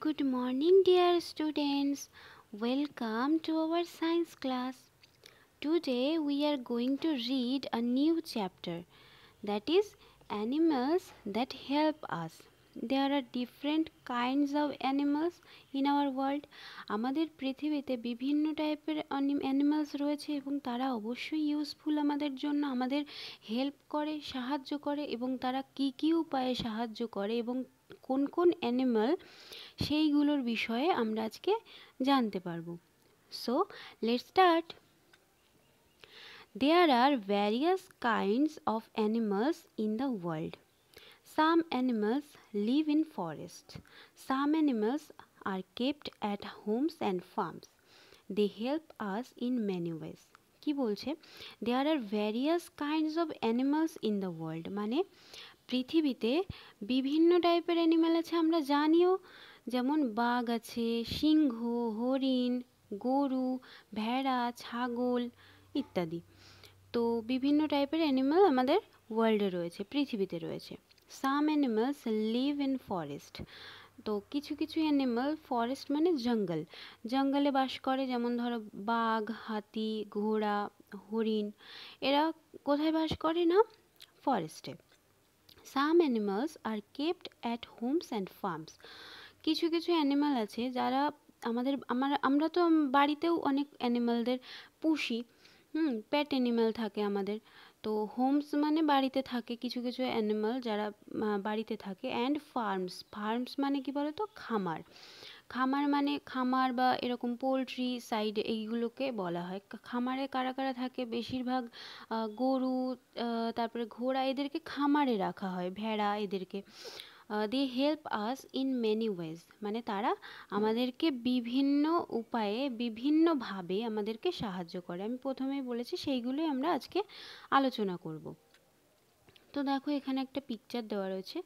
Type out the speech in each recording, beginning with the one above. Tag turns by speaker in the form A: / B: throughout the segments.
A: Good morning dear students. Welcome to our science class. Today we are going to read a new chapter that is animals that help us. There are different kinds of animals in our world আমাদের পৃথিবীতে বিভিন্ন টাইপের animals রয়েছে এবং তারা অবশ্যই useful আমাদের জন্য আমাদের হেল্প করে সাহায্য করে এবং তারা কি কি উপায়ে সাহায্য করে এবং কোন কোন অ্যানিমাল সেইগুলোর বিষয়ে আমরা আজকে জানতে পারবো so let start There are various kinds of animals in the world. Some animals live in forests. Some animals are kept at homes and farms. They help us in many ways. কি বলছে there are various kinds of animals in the world মানে পৃথিবীতে বিভিন্ন টাইপের animal আছে আমরা জানিও যেমন বাঘ আছে সিংহ হরিণ গরু ভেড়া ছাগল ইত্যাদি তো বিভিন্ন টাইপের অ্যানিম্যাল আমাদের ওয়ার্ল্ডে রয়েছে পৃথিবীতে রয়েছে some animals live in forest তো কিছু কিছু অ্যানিমাল ফরেস্ট মানে জঙ্গল জঙ্গলে বাস করে যেমন ধরো বাঘ হাতি ঘোড়া হরিণ এরা কোথায় বাস করে না ফরেস্টে some animals are kept at homes and farms কিছু কিছু অ্যানিমাল আছে যারা আমাদের আমার আমরা তো বাড়িতেও অনেক অ্যানিমালদের পুষি হুম প্যাট অ্যানিমাল থাকে আমাদের তো হোমস মানে বাড়িতে থাকে কিছু কিছু অ্যানিমাল যারা বাড়িতে থাকে অ্যান্ড ফার্মস ফার্মস মানে কি বলতো খামার খামার মানে খামার বা এরকম পোলট্রি সাইড এইগুলোকে বলা হয় খামারে কারা কারা থাকে বেশিরভাগ গরু তারপরে ঘোড়া এদেরকে খামারে রাখা হয় ভেড়া এদেরকে they help us in many ways মানে তারা আমাদেরকে বিভিন্ন উপায়ে বিভিন্নভাবে আমাদেরকে সাহায্য করে আমি প্রথমেই বলেছি সেইগুলোই আমরা আজকে আলোচনা করবো তো দেখো এখানে একটা পিকচার দেওয়া রয়েছে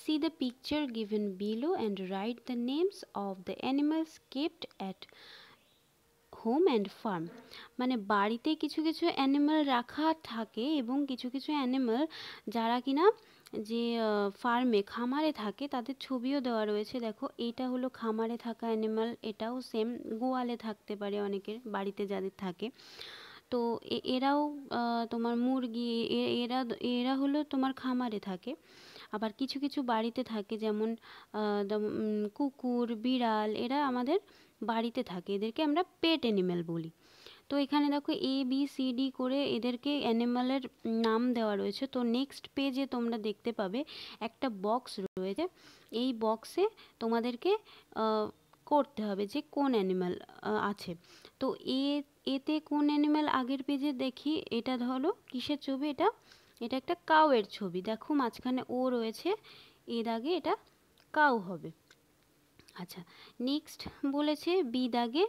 A: see the picture given below and write the names of the animals kept at home and farm মানে বাড়িতে কিছু কিছু অ্যানিমাল রাখা থাকে এবং কিছু কিছু অ্যানিমাল যারা কিনা যে ফার্মে খামারে থাকে তাদের ছবিও দেওয়া রয়েছে দেখো এটা হলো খামারে থাকা অ্যানিমাল এটাও সেম গোয়ালে থাকতে পারে অনেকের বাড়িতে যাদের থাকে তো এরাও তোমার মুরগি এরা এরা হলো তোমার খামারে থাকে আবার কিছু কিছু বাড়িতে থাকে যেমন কুকুর বিড়াল এরা আমাদের বাড়িতে থাকে এদেরকে আমরা পেট অ্যানিম্যাল বলি তো এখানে দেখো এ বি সি ডি করে এদেরকে অ্যানিমালের নাম দেওয়া রয়েছে তো নেক্সট পেজে তোমরা দেখতে পাবে একটা বক্স রয়েছে এই বক্সে তোমাদেরকে করতে হবে যে কোন অ্যানিম্যাল আছে তো এ এতে কোন অ্যানিম্যাল আগের পেজে দেখি এটা ধরো কিসের ছবি এটা এটা একটা কাউয়ের ছবি দেখো মাঝখানে ও রয়েছে এর দাগে এটা কাউ হবে আচ্ছা নেক্সট বলেছে বি দাগে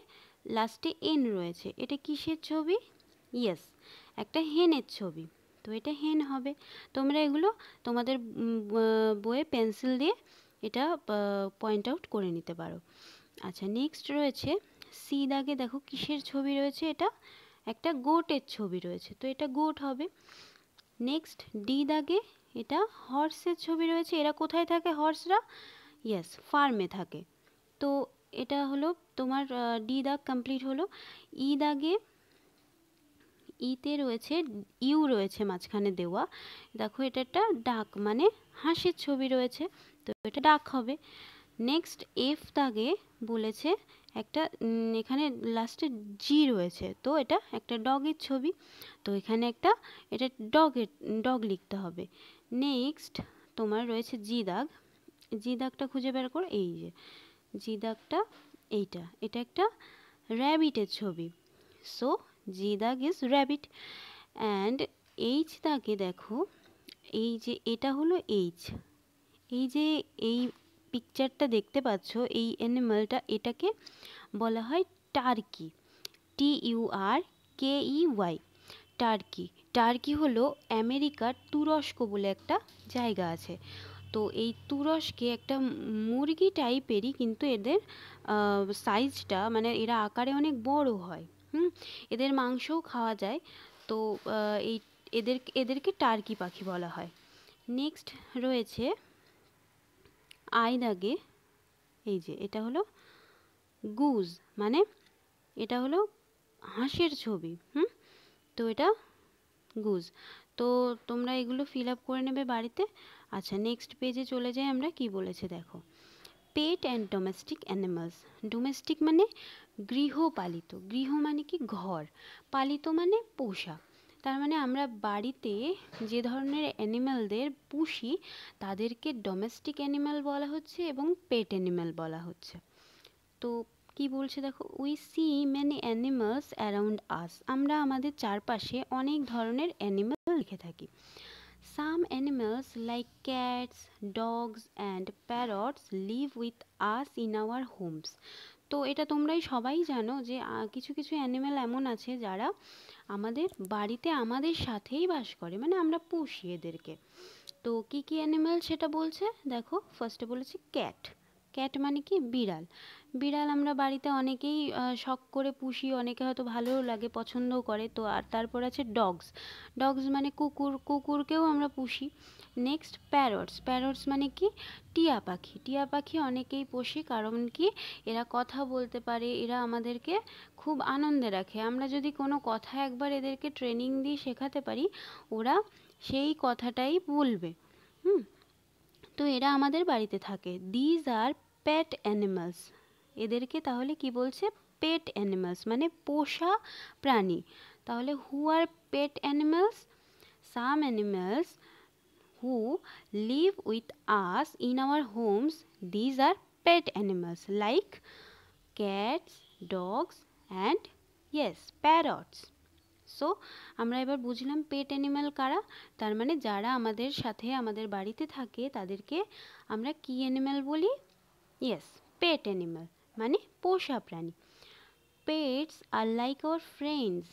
A: লাস্টে এন রয়েছে এটা কিসের ছবি ইয়েস একটা হেনের ছবি তো এটা হেন হবে তোমরা এগুলো তোমাদের বইয়ে পেন্সিল দিয়ে এটা পয়েন্ট আউট করে নিতে পারো আচ্ছা নেক্সট রয়েছে সি দাগে দেখো কিসের ছবি রয়েছে এটা একটা গোটের ছবি রয়েছে তো এটা গোট হবে নেক্সট ডি দাগে এটা হর্সের ছবি রয়েছে এরা কোথায় থাকে হর্সরা ইয়াস ফার্মে থাকে তো এটা হলো তোমার ডি দাগ কমপ্লিট হলো ই e দাগে ইতে রয়েছে ইউ রয়েছে মাঝখানে দেওয়া দেখো এটা একটা ডাক মানে হাঁসের ছবি রয়েছে তো এটা ডাক হবে নেক্সট এফ তাগে বলেছে একটা এখানে লাস্টে জি রয়েছে তো এটা একটা ডগের ছবি তো এখানে একটা এটা ডগের ডগ লিখতে হবে নেক্সট তোমার রয়েছে জি দাগ জি দাগটা খুঁজে বের করো এই যে জি দাগটা এইটা এটা একটা র্যাবিটের ছবি সো জি দাগ ইজ র্যাবিট অ্যান্ড এইচ দাগে দেখো এই যে এটা হলো এইচ এই যে এই পিকচারটা দেখতে পাচ্ছ এই অ্যানিমালটা এটাকে বলা হয় turkey T U R K E Y turkey turkey হলো আমেরিকার তুরস্ক বলে একটা জায়গা আছে তো এই তুরস্কে একটা মুরগি টাইপেরই কিন্তু এদের সাইজটা মানে এরা আকারে অনেক বড় হয় হুম এদের মাংসও খাওয়া যায় তো এই এদের এদেরকে টার্কি পাখি বলা হয় নেক্সট রয়েছে আই দাগে এই যে এটা হলো গুজ মানে এটা হলো হাঁসের ছবি হুম তো এটা গুজ তো তোমরা এগুলো ফিল আপ করে নেবে বাড়িতে আচ্ছা নেক্সট পেজে চলে যাই আমরা কি বলেছে দেখো pet and domestic animals domestic মানে গৃহপালিত গৃহ মানে কি ঘর পালিত মানে পোষা তার মানে আমরা বাড়িতে যে ধরনের অ্যানিম্যালদের পুষি তাদেরকে ডোমেস্টিক অ্যানিম্যাল বলা হচ্ছে এবং পেট অ্যানিম্যাল বলা হচ্ছে তো কি বলছে দেখো we see many animals around us আমরা আমাদের চারপাশে অনেক ধরনের অ্যানিমাল দেখে থাকি some animals like cats dogs and parrots live with us in our homes তো এটা তোমরাই সবাই জানো যে কিছু কিছু অ্যানিম্যাল এমন আছে যারা আমাদের বাড়িতে আমাদের সাথেই বাস করে মানে আমরা পুষি এদেরকে তো কি কি অ্যানিম্যাল সেটা বলছে দেখো ফার্স্টে বলেছি ক্যাট ক্যাট মানে কি বিড়াল বিড়াল আমরা বাড়িতে অনেকেই শখ করে পুষি অনেকে হয়তো ভালোও লাগে পছন্দও করে তো আর তারপর আছে ডগস ডগস মানে কুকুর কুকুরকেও আমরা পুষি নেক্সট প্যারটস প্যারটস মানে কি টিয়া পাখি টিয়া পাখি অনেকেই পোষে কারণ কি এরা কথা বলতে পারে এরা আমাদেরকে খুব আনন্দে রাখে আমরা যদি কোনো কথা একবার এদেরকে ট্রেনিং দিয়ে শেখাতে পারি ওরা সেই কথাটাই বলবে হুম তো এরা আমাদের বাড়িতে থাকে দিজ আর পেট অ্যানিমালস এদেরকে তাহলে কি বলছে পেট অ্যানিমালস মানে পোষা প্রাণী তাহলে who are pet animals some animals who live with us in our homes these are pet animals like cats dogs and yes parrots so আমরা এবার বুঝলাম পেট অ্যানিম্যাল কারা তার মানে যারা আমাদের সাথে আমাদের বাড়িতে থাকে তাদেরকে আমরা কি অ্যানিমাল বলি ইয়েস পেট অ্যানিমাল মানে পোষা প্রাণী pets are like our friends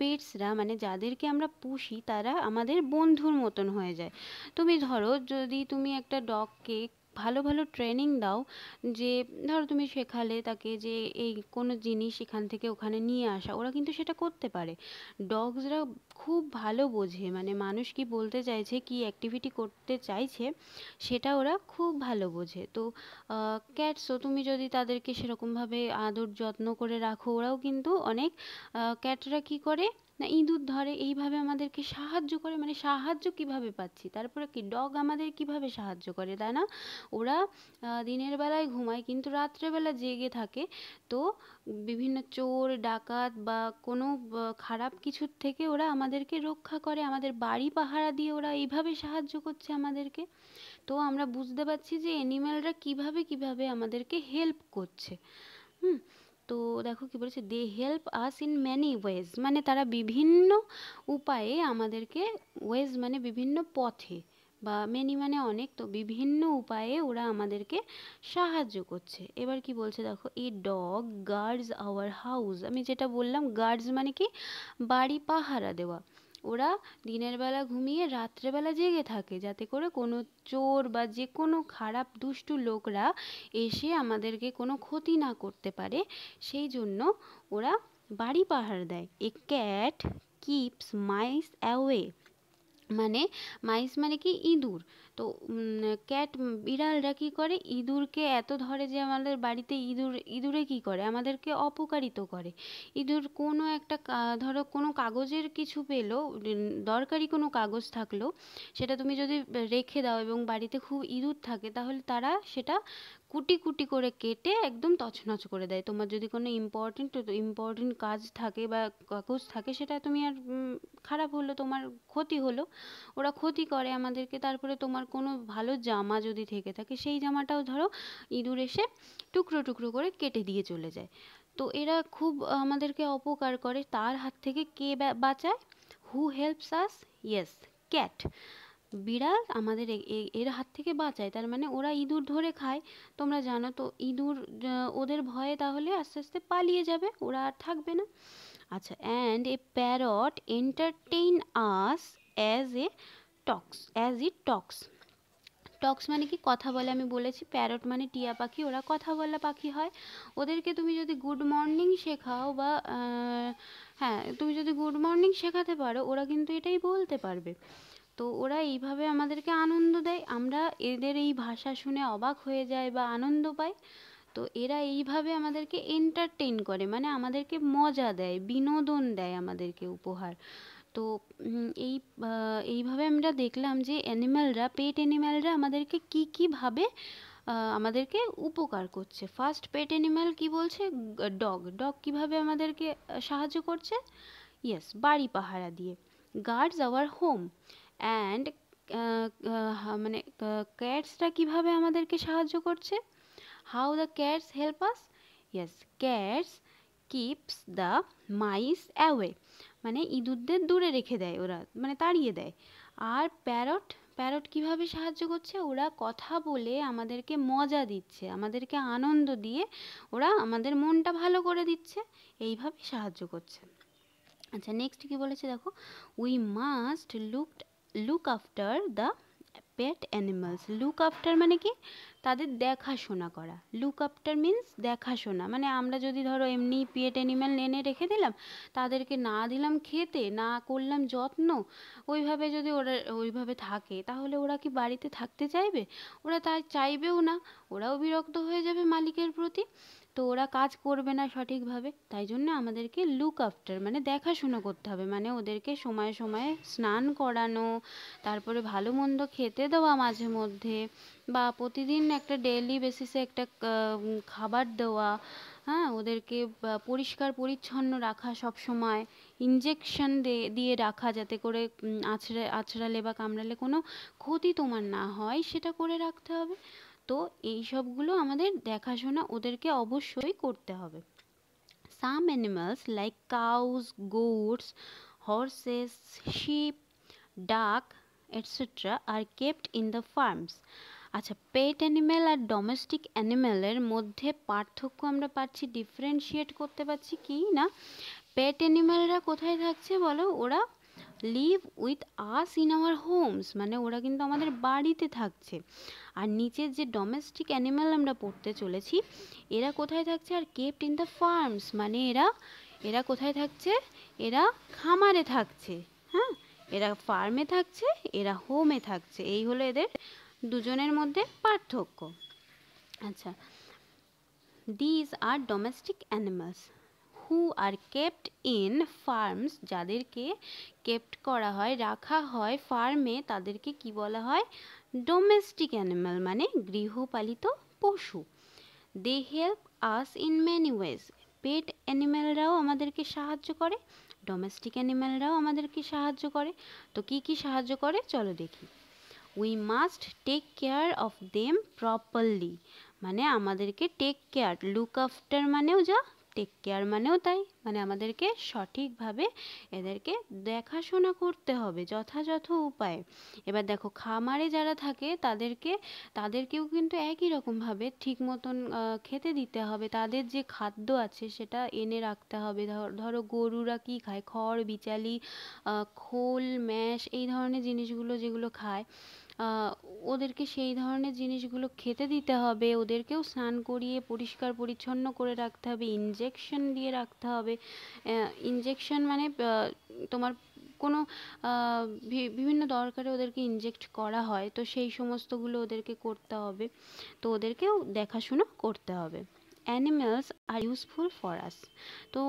A: পেটসরা মানে যাদেরকে আমরা পুষি তারা আমাদের বন্ধুর মতন হয়ে যায় তুমি ধরো যদি তুমি একটা ডগকে ভালো ভালো ট্রেনিং দাও যে ধরো তুমি শেখালে তাকে যে এই কোনো জিনিস এখান থেকে ওখানে নিয়ে আসা ওরা কিন্তু সেটা করতে পারে ডগসরা খুব ভালো বোঝে মানে মানুষ কি বলতে চাইছে কি অ্যাক্টিভিটি করতে চাইছে সেটা ওরা খুব ভালো বোঝে তো ক্যাটসও তুমি যদি তাদেরকে সেরকমভাবে আদর যত্ন করে রাখো ওরাও কিন্তু অনেক ক্যাটরা কি করে না ইঁদুর ধরে এইভাবে আমাদেরকে সাহায্য করে মানে সাহায্য কিভাবে পাচ্ছি তারপরে কি ডগ আমাদের কিভাবে সাহায্য করে তাই না ওরা দিনের বেলায় ঘুমায় কিন্তু রাত্রেবেলা জেগে থাকে তো বিভিন্ন চোর ডাকাত বা কোনো খারাপ কিছুর থেকে ওরা আমাদেরকে রক্ষা করে আমাদের বাড়ি পাহারা দিয়ে ওরা এইভাবে সাহায্য করছে আমাদেরকে তো আমরা বুঝতে পারছি যে অ্যানিম্যালরা কিভাবে কিভাবে আমাদেরকে হেল্প করছে হুম তো দেখো কি বলেছে they help us in many ways মানে তারা বিভিন্ন উপায়ে আমাদেরকে ওয়েজ মানে বিভিন্ন পথে বা মেনি মানে অনেক তো বিভিন্ন উপায়ে ওরা আমাদেরকে সাহায্য করছে এবার কি বলছে দেখো a dog guards our house আমি যেটা বললাম গার্ডস মানে কি বাড়ি পাহারা দেওয়া ওরা দিনের বেলা ঘুমিয়ে রাত্রেবেলা জেগে থাকে যাতে করে কোনো চোর বা যে কোনো খারাপ দুষ্টু লোকরা এসে আমাদেরকে কোনো ক্ষতি না করতে পারে সেই জন্য ওরা বাড়ি পাহারা দেয় a cat keeps mice away মানে মাইস মানে কি ইঁদুর তো ক্যাট বিড়ালরা কী করে ইঁদুরকে এত ধরে যে আমাদের বাড়িতে ইঁদুর ইঁদুরে কী করে আমাদেরকে অপকারিত করে ইঁদুর কোনো একটা ধরো কোনো কাগজের কিছু পেলো দরকারি কোনো কাগজ থাকলো সেটা তুমি যদি রেখে দাও এবং বাড়িতে খুব ইঁদুর থাকে তাহলে তারা সেটা কুটি কুটি করে কেটে একদম তছনছ করে দেয় তোমার যদি কোনো ইম্পর্টেন্ট ইম্পর্টেন্ট কাজ থাকে বা কাগজ থাকে সেটা তুমি আর খারাপ হলো তোমার ক্ষতি হলো ওরা ক্ষতি করে আমাদেরকে তারপরে তোমার কোনো ভালো জামা যদি থেকে থাকে সেই জামাটাও ধরো ইঁদুর এসে টুকরো টুকরো করে কেটে দিয়ে চলে যায় তো এরা খুব আমাদেরকে অপকার করে তার হাত থেকে কে বাঁচায় who helps us yes cat বিড়াল আমাদের এর হাত থেকে বাঁচায় তার মানে ওরা ইঁদুর ধরে খায় তোমরা জানো তো ইঁদুর ওদের ভয়ে তাহলে আস্তে আস্তে পালিয়ে যাবে ওরা আর থাকবে না আচ্ছা and a parrot entertain us as a talks as it talks talks মানে কি কথা বলে আমি বলেছি প্যারট মানে টিয়া পাখি ওরা কথা বলা পাখি হয় ওদেরকে তুমি যদি গুড মর্নিং শেখাও বা হ্যাঁ তুমি যদি গুড মর্নিং শেখাতে পারো ওরা কিন্তু এটাই বলতে পারবে তো ওরা এইভাবে আমাদেরকে আনন্দ দেয় আমরা এদের এই ভাষা শুনে অবাক হয়ে যাই বা আনন্দ পাই তো এরা এইভাবে আমাদেরকে এন্টারটেইন করে মানে আমাদেরকে মজা দেয় বিনোদন দেয় আমাদেরকে উপহার তো এই এইভাবে আমরা দেখলাম যে অ্যানিম্যালরা পেট অ্যানিম্যালরা আমাদেরকে কী কীভাবে আমাদেরকে উপকার করছে ফার্স্ট পেট অ্যানিম্যাল কি বলছে ডগ ডগ কিভাবে আমাদেরকে সাহায্য করছে ইয়েস বাড়ি পাহারা দিয়ে গার্ডস আওয়ার হোম অ্যান্ড মানে ক্যাটসটা কিভাবে আমাদেরকে সাহায্য করছে how the cats help us yes cats keeps the mice away মানে ইঁদুরদের দূরে রেখে দেয় ওরা মানে তাড়িয়ে দেয় আর প্যারট প্যারট কিভাবে সাহায্য করছে ওরা কথা বলে আমাদেরকে মজা দিচ্ছে আমাদেরকে আনন্দ দিয়ে ওরা আমাদের মনটা ভালো করে দিচ্ছে এইভাবে সাহায্য করছে আচ্ছা নেক্সট কি বলেছে দেখো we must looked look after the pet animals look after মানে কি তাদের দেখাশোনা করা লুক আফটার মিন্স দেখাশোনা মানে আমরা যদি ধরো এমনি পেট অ্যানিমাল এনে রেখে দিলাম তাদেরকে না দিলাম খেতে না করলাম যত্ন ওইভাবে যদি ওরা ওইভাবে থাকে তাহলে ওরা কি বাড়িতে থাকতে চাইবে ওরা তার চাইবেও না ওরাও বিরক্ত হয়ে যাবে মালিকের প্রতি তো ওরা কাজ করবে না সঠিকভাবে তাই জন্য আমাদেরকে লুক আফটার মানে দেখাশুনো করতে হবে মানে ওদেরকে সময়ে সময়ে স্নান করানো তারপরে ভালো মন্দ খেতে দেওয়া মাঝে মধ্যে বা প্রতিদিন একটা ডেইলি বেসিসে একটা খাবার দেওয়া হ্যাঁ ওদেরকে পরিষ্কার পরিচ্ছন্ন রাখা সব সময় ইঞ্জেকশন দিয়ে রাখা যাতে করে আছড়ে আছড়ালে বা কামড়ালে কোনো ক্ষতি তোমার না হয় সেটা করে রাখতে হবে তো এই সবগুলো আমাদের দেখাশোনা ওদেরকে অবশ্যই করতে হবে some animals like cows goats horses sheep duck etcetera are kept in the farms আচ্ছা পেট অ্যানিম্যাল আর ডোমেস্টিক অ্যানিম্যালের মধ্যে পার্থক্য আমরা পাচ্ছি ডিফারেন্সিয়েট করতে পারছি কি না পেট অ্যানিম্যালরা কোথায় থাকছে বলো ওরা live with us in our homes মানে ওরা কিন্তু আমাদের বাড়িতে থাকছে আর নিচের যে ডোমেস্টিক অ্যানিম্যাল আমরা পড়তে চলেছি এরা কোথায় থাকছে are kept in the farms মানে এরা এরা কোথায় থাকছে এরা খামারে থাকছে হ্যাঁ এরা ফার্মে থাকছে এরা হোমে থাকছে এই হলো এদের দুজনের মধ্যে পার্থক্য আচ্ছা these are domestic animals who are kept in farms যাদেরকে কেপ্ট করা হয় রাখা হয় ফার্মে তাদেরকে কি বলা হয় ডোমেস্টিক অ্যানিম্যাল মানে গৃহপালিত পশু they help us in many ways pet অ্যানিম্যালরাও আমাদেরকে সাহায্য করে ডোমেস্টিক অ্যানিম্যালরাও আমাদেরকে সাহায্য করে তো কি কি সাহায্য করে চলো দেখি we must take care of them properly মানে আমাদেরকে টেক কেয়ার লুক আফটার মানেও যা টেক কেয়ার মানেও তাই মানে আমাদেরকে সঠিকভাবে এদেরকে দেখাশোনা করতে হবে যথাযথ উপায়ে এবার দেখো খামারে যারা থাকে তাদেরকে তাদেরকেও কিন্তু একই রকমভাবে ঠিক মতন খেতে দিতে হবে তাদের যে খাদ্য আছে সেটা এনে রাখতে হবে ধরো গরুরা কি খায় খড় বিচালি খোল ম্যাশ এই ধরনের জিনিসগুলো যেগুলো খায় ওদেরকে সেই ধরনের জিনিসগুলো খেতে দিতে হবে ওদেরকেও স্নান করিয়ে পরিষ্কার পরিচ্ছন্ন করে রাখতে হবে ইঞ্জেকশন দিয়ে রাখতে হবে ইঞ্জেকশন মানে তোমার কোনো বিভিন্ন দরকারে ওদেরকে ইনজেক্ট করা হয় তো সেই সমস্তগুলো ওদেরকে করতে হবে তো ওদেরকেও দেখাশুনো করতে হবে animals are useful for us তো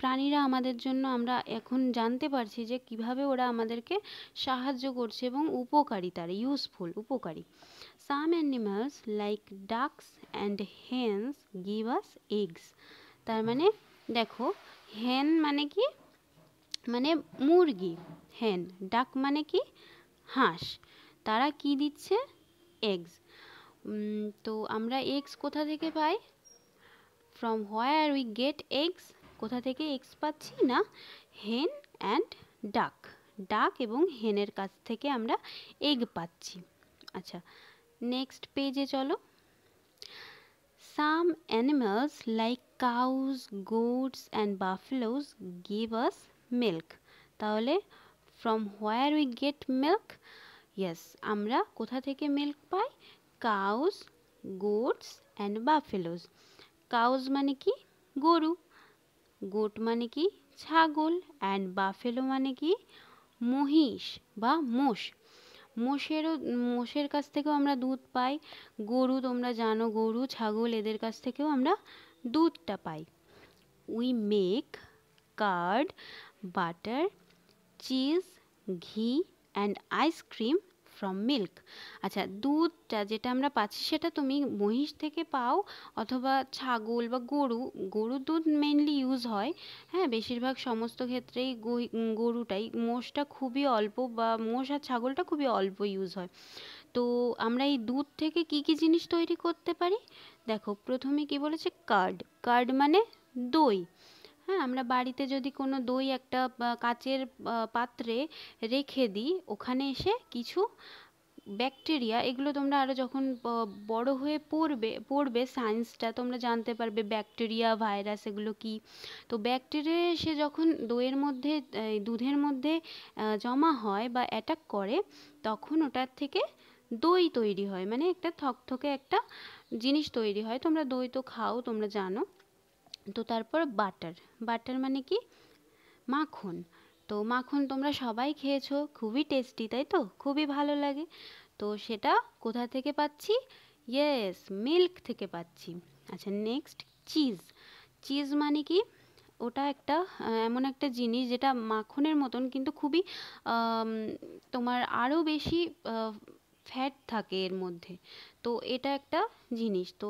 A: প্রাণীরা আমাদের জন্য আমরা এখন জানতে পারছি যে কিভাবে ওরা আমাদেরকে সাহায্য করছে এবং উপকারী তারা ইউজফুল উপকারী some animals like ducks and hens give us eggs তার মানে দেখো হেন মানে কি মানে মুরগি হেন ডাক মানে কি হাঁস তারা কি দিচ্ছে এগস তো আমরা এগস কোথা থেকে পাই from where we get eggs কোথা থেকে এগস পাচ্ছি না হেন অ্যান্ড ডাক ডাক এবং হেনের কাছ থেকে আমরা এগ পাচ্ছি আচ্ছা নেক্সট পেজে চলো Some animals like cows, goats and buffaloes give us milk. তাহলে from where we get milk? Yes, আমরা কোথা থেকে milk পাই? Cows, goats and buffaloes. Cows মানে কি গরু গোট মানে কি ছাগল অ্যান্ড বাফেলো মানে কি মহিষ বা মোষ মোষেরও মোষের কাছ থেকেও আমরা দুধ পাই গরু তোমরা জানো গরু ছাগল এদের কাছ থেকেও আমরা দুধটা পাই we make curd butter cheese ghee and ice cream from milk আচ্ছা দুধটা যেটা আমরা পাচ্ছি সেটা তুমি মহিষ থেকে পাও অথবা ছাগল বা গরু গরুর দুধ মেনলি ইউজ হয় হ্যাঁ বেশিরভাগ সমস্ত ক্ষেত্রেই গরুটাই মোষটা খুবই অল্প বা মোষ আর ছাগলটা খুবই অল্প ইউজ হয় তো আমরা এই দুধ থেকে কি কি জিনিস তৈরি করতে পারি দেখো প্রথমে কি বলেছে কার্ড কার্ড মানে দই হ্যাঁ আমরা বাড়িতে যদি কোনো দই একটা কাচের পাত্রে রেখে দিই ওখানে এসে কিছু ব্যাকটেরিয়া এগুলো তোমরা আরও যখন বড় হয়ে পড়বে পড়বে সায়েন্সটা তোমরা জানতে পারবে ব্যাকটেরিয়া ভাইরাস এগুলো কি তো ব্যাকটেরিয়া এসে যখন দইয়ের মধ্যে দুধের মধ্যে জমা হয় বা অ্যাটাক করে তখন ওটার থেকে দই তৈরি হয় মানে একটা থকথকে একটা জিনিস তৈরি হয় তোমরা দই তো খাও তোমরা জানো তো তারপর বাটার বাটার মানে কি মাখন তো মাখন তোমরা সবাই খেয়েছো খুবই টেস্টি তাই তো খুবই ভালো লাগে তো সেটা কোথা থেকে পাচ্ছি ইয়েস মিল্ক থেকে পাচ্ছি আচ্ছা নেক্সট চিজ চিজ মানে কি ওটা একটা এমন একটা জিনিস যেটা মাখনের মতন কিন্তু খুবই তোমার আরও বেশি ফ্যাট থাকে এর মধ্যে তো এটা একটা জিনিস তো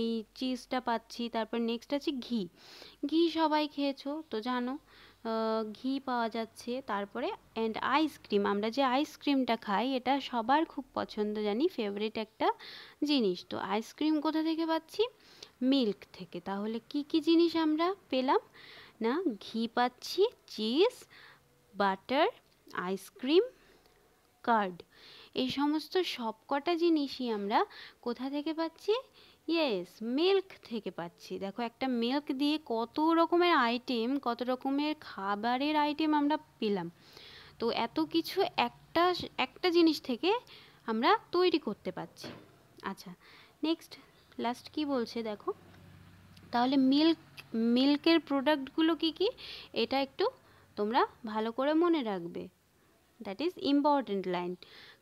A: এই চিজটা পাচ্ছি তারপর নেক্সট আছে ঘি ঘি সবাই খেয়েছো তো জানো ঘি পাওয়া যাচ্ছে তারপরে অ্যান্ড আইসক্রিম আমরা যে আইসক্রিমটা খাই এটা সবার খুব পছন্দ জানি ফেভারিট একটা জিনিস তো আইসক্রিম কোথা থেকে পাচ্ছি মিল্ক থেকে তাহলে কি কি জিনিস আমরা পেলাম না ঘি পাচ্ছি চিজ বাটার আইসক্রিম কার্ড এই সমস্ত সবকটা জিনিসই আমরা কোথা থেকে পাচ্ছি ইয়েস মিল্ক থেকে পাচ্ছি দেখো একটা মিল্ক দিয়ে কত রকমের আইটেম কত রকমের খাবারের আইটেম আমরা পেলাম তো এত কিছু একটা একটা জিনিস থেকে আমরা তৈরি করতে পারছি আচ্ছা নেক্সট লাস্ট কি বলছে দেখো তাহলে মিল্ক মিল্কের প্রোডাক্টগুলো কি কি এটা একটু তোমরা ভালো করে মনে রাখবে that is important line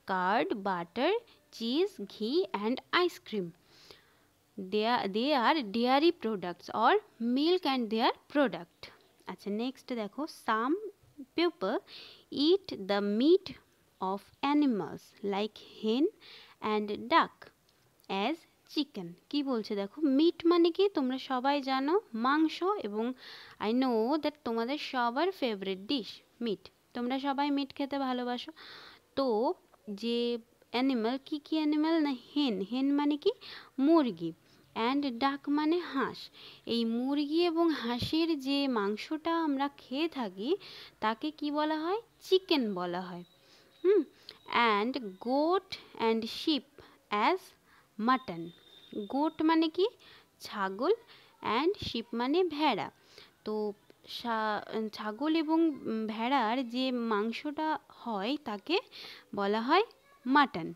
A: curd, butter, cheese, ghee and ice cream. They are, they are dairy products or milk and their product. আচ্ছা next দেখো some people eat the meat of animals like hen and duck as chicken কি বলছে দেখো meet মানে কি তোমরা সবাই জানো মাংস এবং আই নো দ্যাট তোমাদের সবার ফেভারিট ডিশ মিট তোমরা সবাই মিট খেতে ভালোবাসো তো যে অ্যানিম্যাল কি কি অ্যানিমাল না হেন হেন মানে কি মুরগি অ্যান্ড ডাক মানে হাঁস এই মুরগি এবং হাঁসের যে মাংসটা আমরা খেয়ে থাকি তাকে কি বলা হয় চিকেন বলা হয় hmm and goat and sheep as mutton goat মানে কি ছাগল অ্যান্ড শিপ মানে ভেড়া তো ছাগল এবং ভেড়ার যে মাংসটা হয় তাকে বলা হয় মাটন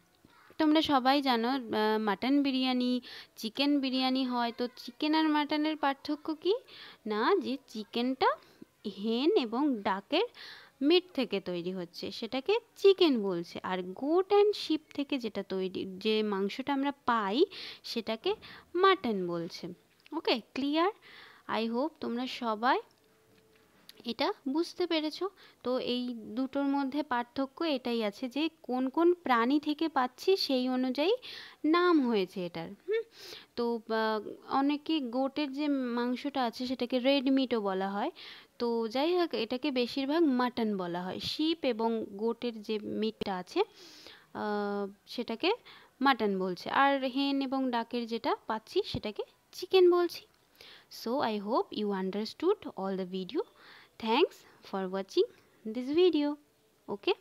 A: তোমরা সবাই জানো মাটন বিরিয়ানি চিকেন বিরিয়ানি হয় তো চিকেন আর মাটনের পার্থক্য কি না যে চিকেনটা হেন এবং ডাকের মিট থেকে তৈরি হচ্ছে সেটাকে চিকেন বলছে আর গোট অ্যান্ড শিপ থেকে যেটা তৈরি যে মাংসটা আমরা পাই সেটাকে মাটন বলছে ওকে ক্লিয়ার আই হোপ তোমরা সবাই এটা বুঝতে পেরেছ তো এই দুটোর মধ্যে পার্থক্য এটাই আছে যে কোন কোন প্রাণী থেকে পাচ্ছি সেই অনুযায়ী নাম হয়েছে এটার হুম তো অনেকে গোটের যে মাংসটা আছে সেটাকে রেড মিটও বলা হয় তো যাই হোক এটাকে বেশিরভাগ মাটন বলা হয় শিপ এবং গোটের যে মিটটা আছে সেটাকে মাটন বলছে আর হেন এবং ডাকের যেটা পাচ্ছি সেটাকে চিকেন বলছি so I hope you understood all the video Thanks for watching this video. Okay.